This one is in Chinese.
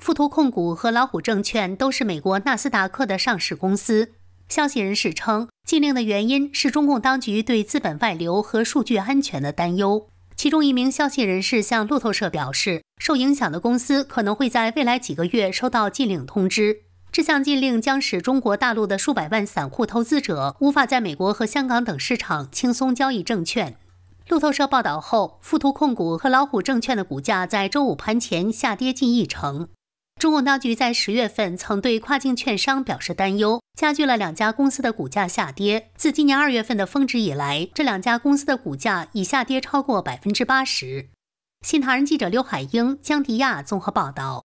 富途控股和老虎证券都是美国纳斯达克的上市公司。消息人士称，禁令的原因是中共当局对资本外流和数据安全的担忧。其中一名消息人士向路透社表示，受影响的公司可能会在未来几个月收到禁令通知。这项禁令将使中国大陆的数百万散户投资者无法在美国和香港等市场轻松交易证券。路透社报道后，富途控股和老虎证券的股价在周五盘前下跌近一成。中共当局在十月份曾对跨境券商表示担忧，加剧了两家公司的股价下跌。自今年二月份的峰值以来，这两家公司的股价已下跌超过百分之八十。新唐人记者刘海英、江迪亚综合报道。